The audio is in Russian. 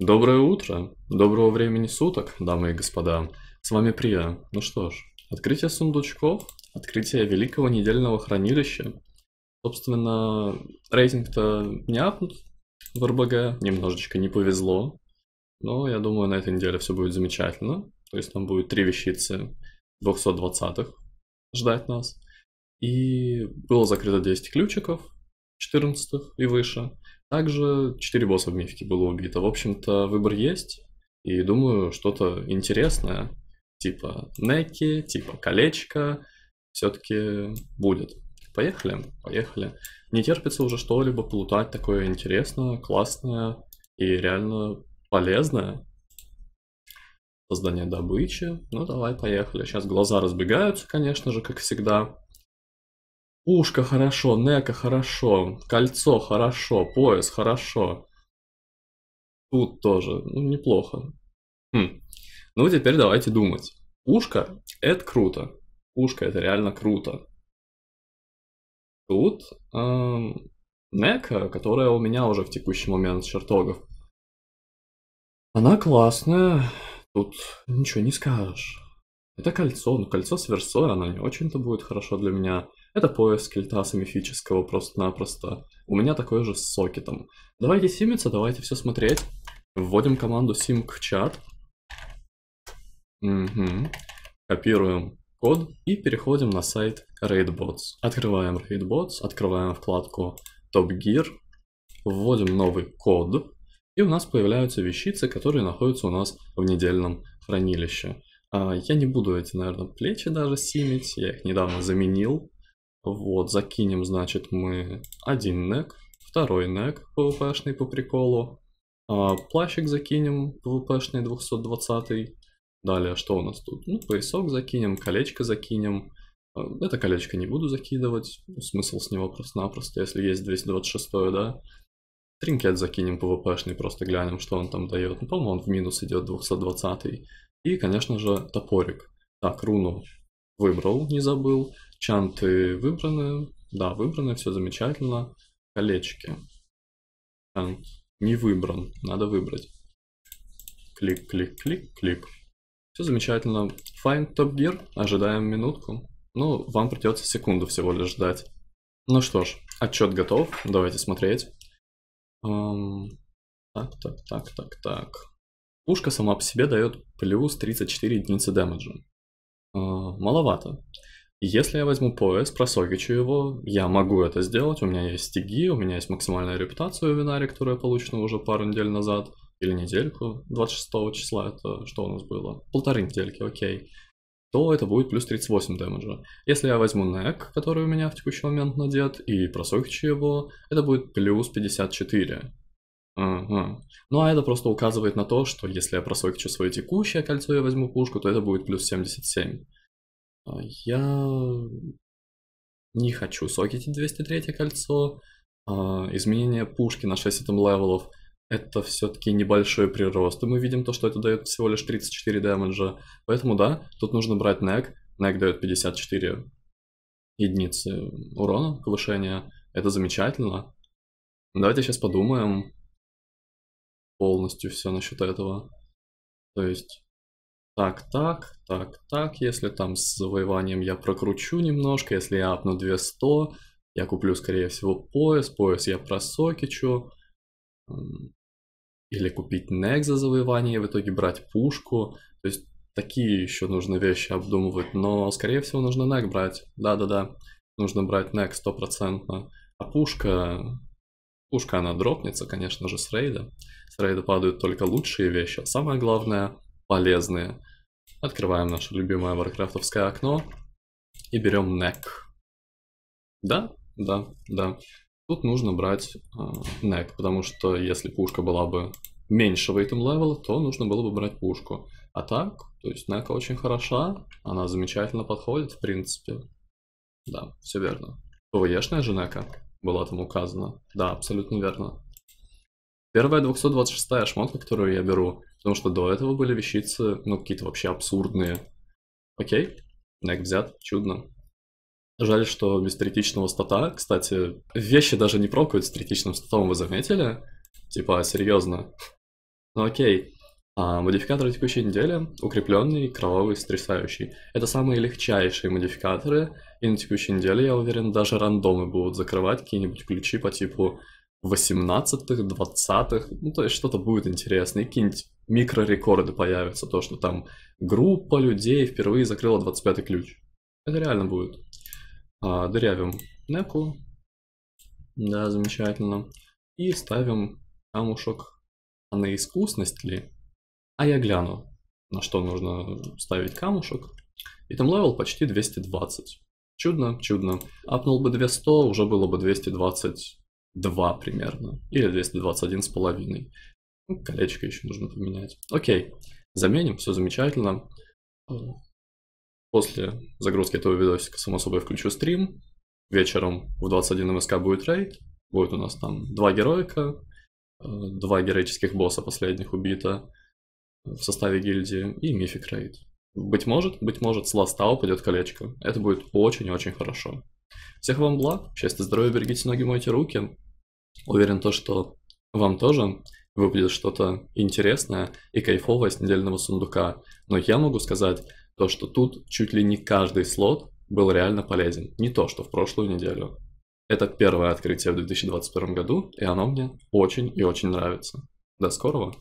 Доброе утро, доброго времени суток, дамы и господа. С вами Прия. Ну что ж, открытие сундучков, открытие великого недельного хранилища. Собственно, рейтинг-то не апнут в РБГ, немножечко не повезло. Но я думаю, на этой неделе все будет замечательно. То есть там будет три вещицы 220-х ждать нас. И было закрыто 10 ключиков, 14 и выше. Также 4 босса в мифике было убито. В общем-то, выбор есть. И думаю, что-то интересное, типа неки, типа колечко, все-таки будет. Поехали, поехали. Не терпится уже что-либо плутать такое интересное, классное и реально полезное. Создание добычи. Ну давай, поехали. Сейчас глаза разбегаются, конечно же, как всегда. Пушка хорошо, Нека хорошо, кольцо хорошо, пояс хорошо. Тут тоже, ну, неплохо. Хм. Ну, теперь давайте думать. Пушка – это круто. Пушка – это реально круто. Тут эм, Нека, которая у меня уже в текущий момент с чертогов, она классная, тут ничего не скажешь. Это кольцо, но кольцо с версой, оно не очень-то будет хорошо для меня – это поиск альтаса мифического просто-напросто. У меня такое же с сокетом. Давайте симиться, давайте все смотреть. Вводим команду simc в чат. Угу. Копируем код и переходим на сайт RaidBots. Открываем RaidBots, открываем вкладку Top Gear, вводим новый код, и у нас появляются вещицы, которые находятся у нас в недельном хранилище. А, я не буду эти, наверное, плечи даже симить, я их недавно заменил, вот, закинем, значит, мы один нек, второй нек пвпшный по приколу. А, плащик закинем пвпшный 220. Далее, что у нас тут? Ну, поясок закинем, колечко закинем. А, это колечко не буду закидывать. Смысл с него просто-напросто, если есть 226, да. Тринкет закинем пвпшный, просто глянем, что он там дает. Ну, по-моему, он в минус идет 220. И, конечно же, топорик. Так, руну Выбрал, не забыл. Чанты выбраны. Да, выбраны, все замечательно. Колечки. Чант не выбран, надо выбрать. Клик, клик, клик, клик. Все замечательно. Find Top Gear, ожидаем минутку. Ну, вам придется секунду всего лишь ждать. Ну что ж, отчет готов, давайте смотреть. Эм, так, так, так, так, так. Пушка сама по себе дает плюс 34 единицы дэмэджа. Э, маловато. Если я возьму пояс, просокичу его, я могу это сделать, у меня есть стиги, у меня есть максимальная репутация у Винари, которая получена уже пару недель назад, или недельку, 26 числа это что у нас было? Полторы недельки, окей. То это будет плюс 38 дэмэджа. Если я возьму нек, который у меня в текущий момент надет, и просокичу его, это будет плюс 54. Ага. Ну а это просто указывает на то, что если я просокчу свое текущее кольцо и возьму пушку, то это будет плюс 77. А, я не хочу сокетить 203 кольцо. А, изменение пушки на 6 этом левелов это все-таки небольшой прирост. И мы видим то, что это дает всего лишь 34 дэмэджа. Поэтому да, тут нужно брать нек. Нек дает 54 единицы урона, повышения. Это замечательно. Давайте сейчас подумаем, полностью все насчет этого. То есть так, так, так, так, если там с завоеванием я прокручу немножко, если я апну 200, я куплю, скорее всего, пояс, пояс я просокичу, или купить нек за завоевание, в итоге брать пушку, то есть такие еще нужно вещи обдумывать, но, скорее всего, нужно нек брать, да-да-да, нужно брать нек стопроцентно, а пушка Пушка, она дропнется, конечно же, с рейда. С рейда падают только лучшие вещи, а самое главное — полезные. Открываем наше любимое варкрафтовское окно и берем нек. Да, да, да. Тут нужно брать нек, а, э, потому что если пушка была бы меньше вейтом левела, то нужно было бы брать пушку. А так, то есть нека очень хороша, она замечательно подходит, в принципе. Да, все верно. ПВЕшная же нека была там указана. Да, абсолютно верно. Первая 226-я шмотка, которую я беру, потому что до этого были вещицы, ну, какие-то вообще абсурдные. Окей, нек взят, чудно. Жаль, что без третичного стата, кстати, вещи даже не прокают с третичным статом, вы заметили? Типа, серьезно. Ну окей, а модификаторы текущей недели – укрепленный, кровавый, стрясающий. Это самые легчайшие модификаторы, и на текущей неделе, я уверен, даже рандомы будут закрывать какие-нибудь ключи по типу 18-х, 20-х, ну то есть что-то будет интересное, какие-нибудь микрорекорды появятся, то, что там группа людей впервые закрыла 25-й ключ. Это реально будет. А, дырявим неку. Да, замечательно. И ставим камушок А на искусность ли? А я гляну, на что нужно ставить камушек. И там левел почти 220. Чудно, чудно. Апнул бы 200, уже было бы 222 примерно. Или 221 с половиной. Ну, колечко еще нужно поменять. Окей, заменим, все замечательно. Э, после загрузки этого видосика, само собой, включу стрим. Вечером в 21 МСК будет рейд. Будет у нас там два героика, э, два героических босса последних убито в составе гильдии и мифик рейд. Быть может, быть может, с ласта упадет колечко. Это будет очень-очень хорошо. Всех вам благ, счастья, здоровья, берегите ноги, мойте руки. Уверен то, что вам тоже выпадет что-то интересное и кайфовое с недельного сундука. Но я могу сказать то, что тут чуть ли не каждый слот был реально полезен. Не то, что в прошлую неделю. Это первое открытие в 2021 году, и оно мне очень и очень нравится. До скорого!